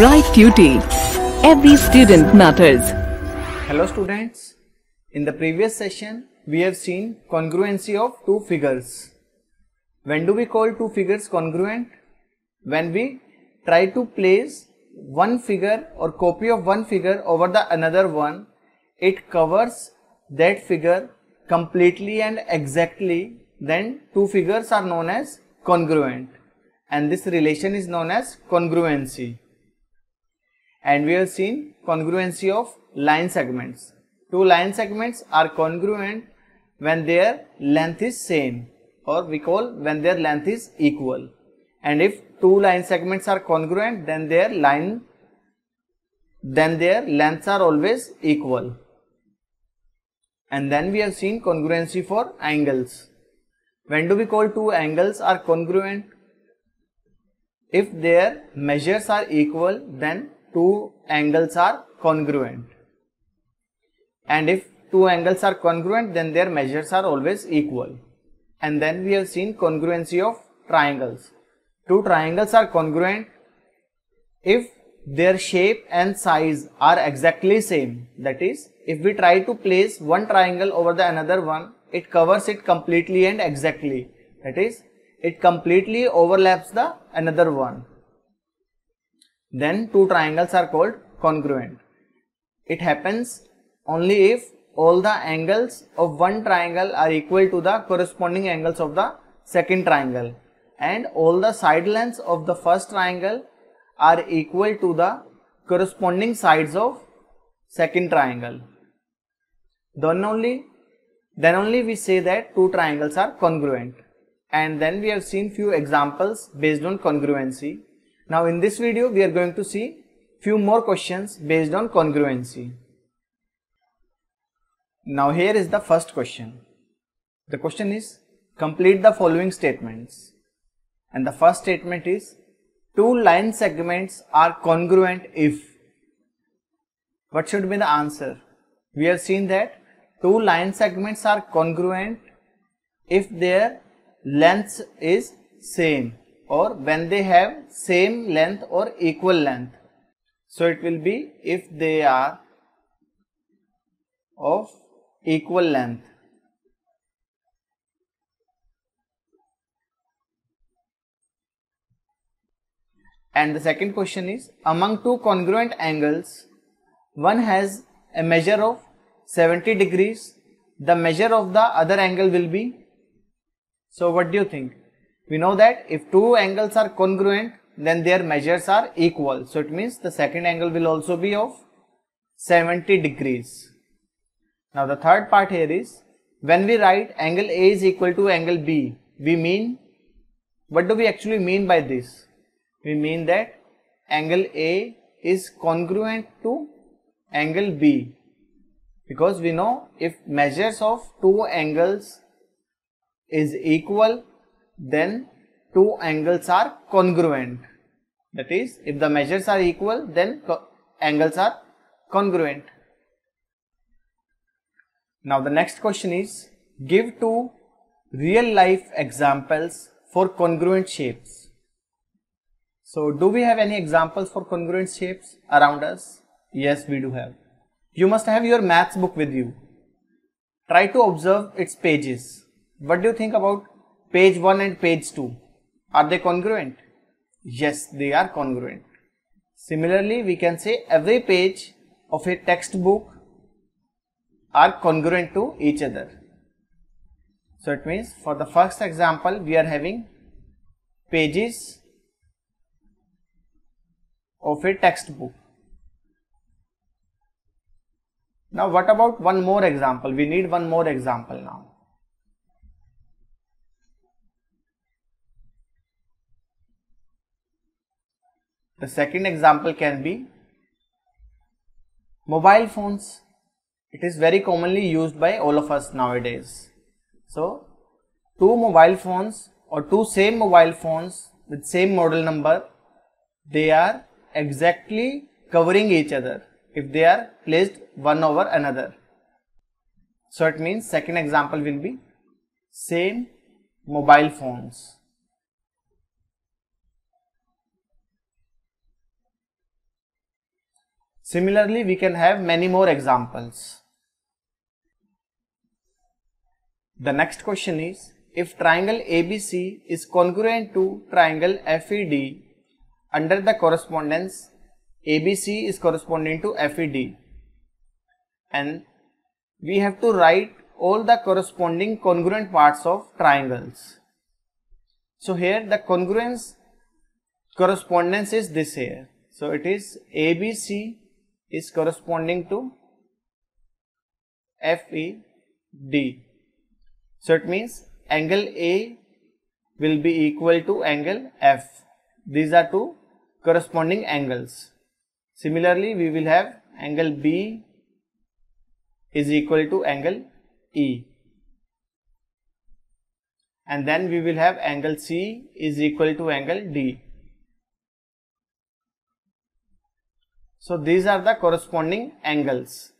bright duty. Every student matters. Hello students. In the previous session, we have seen congruency of two figures. When do we call two figures congruent? When we try to place one figure or copy of one figure over the another one, it covers that figure completely and exactly, then two figures are known as congruent and this relation is known as congruency and we have seen congruency of line segments. Two line segments are congruent when their length is same or we call when their length is equal and if two line segments are congruent then their line then their lengths are always equal and then we have seen congruency for angles when do we call two angles are congruent if their measures are equal then two angles are congruent and if two angles are congruent then their measures are always equal and then we have seen congruency of triangles two triangles are congruent if their shape and size are exactly same that is if we try to place one triangle over the another one it covers it completely and exactly that is it completely overlaps the another one then two triangles are called congruent. It happens only if all the angles of one triangle are equal to the corresponding angles of the second triangle and all the side lengths of the first triangle are equal to the corresponding sides of second triangle. Then only, then only we say that two triangles are congruent and then we have seen few examples based on congruency. Now in this video we are going to see few more questions based on congruency. Now here is the first question. The question is complete the following statements and the first statement is two line segments are congruent if what should be the answer? We have seen that two line segments are congruent if their length is same or when they have same length or equal length. So it will be if they are of equal length. And the second question is among two congruent angles, one has a measure of 70 degrees, the measure of the other angle will be. So what do you think? We know that if two angles are congruent, then their measures are equal. So it means the second angle will also be of 70 degrees. Now the third part here is when we write angle A is equal to angle B, we mean what do we actually mean by this? We mean that angle A is congruent to angle B because we know if measures of two angles is equal then two angles are congruent. That is, if the measures are equal, then angles are congruent. Now the next question is, give two real life examples for congruent shapes. So do we have any examples for congruent shapes around us? Yes, we do have. You must have your maths book with you. Try to observe its pages. What do you think about page 1 and page 2 are they congruent yes they are congruent similarly we can say every page of a textbook are congruent to each other so it means for the first example we are having pages of a textbook now what about one more example we need one more example now The second example can be mobile phones. It is very commonly used by all of us nowadays. So, two mobile phones or two same mobile phones with same model number, they are exactly covering each other if they are placed one over another. So it means second example will be same mobile phones. Similarly, we can have many more examples. The next question is, if triangle ABC is congruent to triangle FED under the correspondence ABC is corresponding to FED and we have to write all the corresponding congruent parts of triangles. So here the congruence correspondence is this here. So it is ABC is corresponding to FED. So it means angle A will be equal to angle F. These are two corresponding angles. Similarly, we will have angle B is equal to angle E. And then we will have angle C is equal to angle D. So these are the corresponding angles.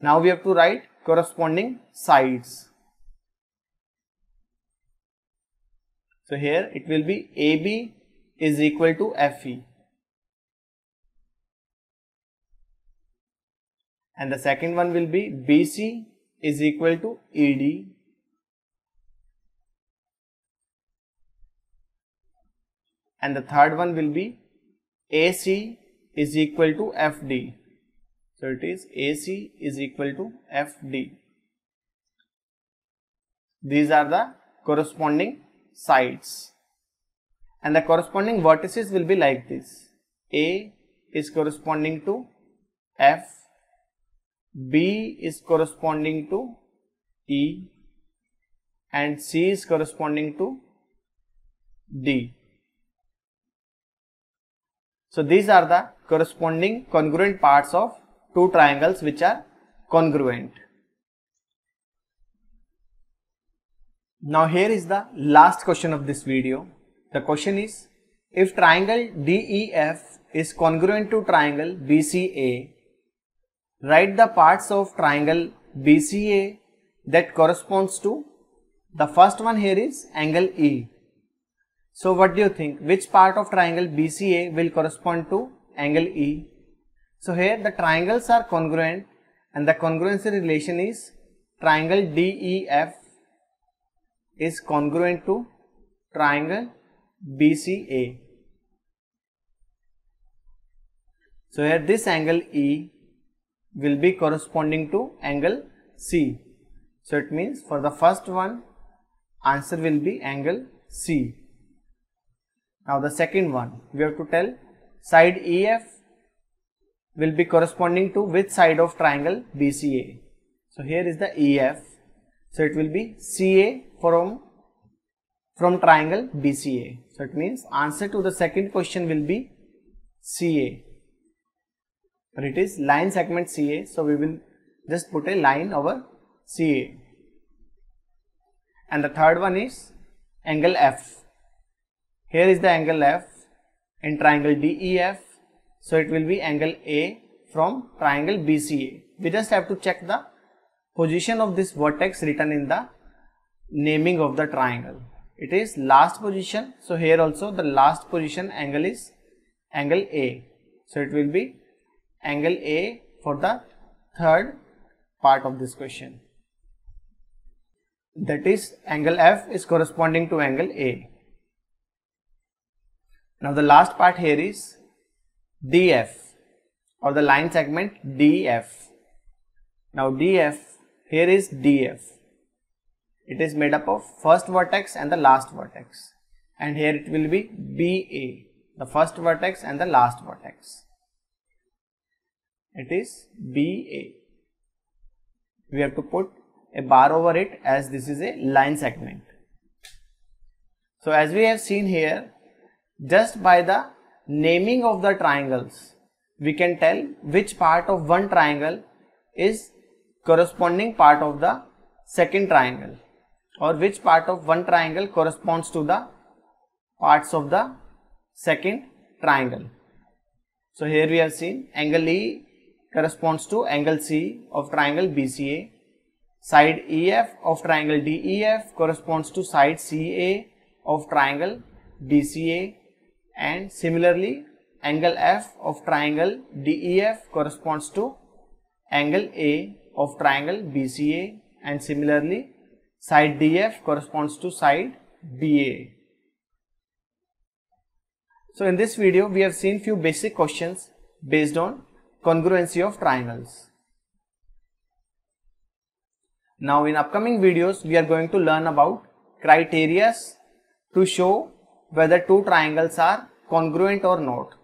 Now we have to write corresponding sides. So here it will be AB is equal to FE. And the second one will be BC is equal to ED. And the third one will be AC is equal to FD. So it is AC is equal to FD. These are the corresponding sides and the corresponding vertices will be like this. A is corresponding to F, B is corresponding to E and C is corresponding to D. So these are the corresponding congruent parts of two triangles which are congruent. Now here is the last question of this video. The question is, if triangle DEF is congruent to triangle BCA, write the parts of triangle BCA that corresponds to the first one here is angle E so what do you think? Which part of triangle BCA will correspond to angle E? So here the triangles are congruent and the congruency relation is triangle DEF is congruent to triangle BCA. So here this angle E will be corresponding to angle C. So it means for the first one answer will be angle C. Now the second one, we have to tell side EF will be corresponding to which side of triangle BCA. So here is the EF. So it will be CA from, from triangle BCA. So it means answer to the second question will be CA. But it is line segment CA. So we will just put a line over CA. And the third one is angle F here is the angle F in triangle DEF so it will be angle A from triangle BCA we just have to check the position of this vertex written in the naming of the triangle it is last position so here also the last position angle is angle A so it will be angle A for the third part of this question that is angle F is corresponding to angle A now the last part here is DF or the line segment DF. Now DF, here is DF. It is made up of first vertex and the last vertex. And here it will be BA, the first vertex and the last vertex. It is BA. We have to put a bar over it as this is a line segment. So as we have seen here, just by the naming of the triangles we can tell which part of one triangle is corresponding part of the second triangle or which part of one triangle corresponds to the parts of the second triangle. So here we have seen angle E corresponds to angle C of triangle BCA, side EF of triangle DEF corresponds to side CA of triangle BCA and similarly angle F of triangle DEF corresponds to angle A of triangle BCA and similarly side DF corresponds to side BA. So in this video we have seen few basic questions based on congruency of triangles. Now in upcoming videos we are going to learn about criterias to show whether two triangles are congruent or not.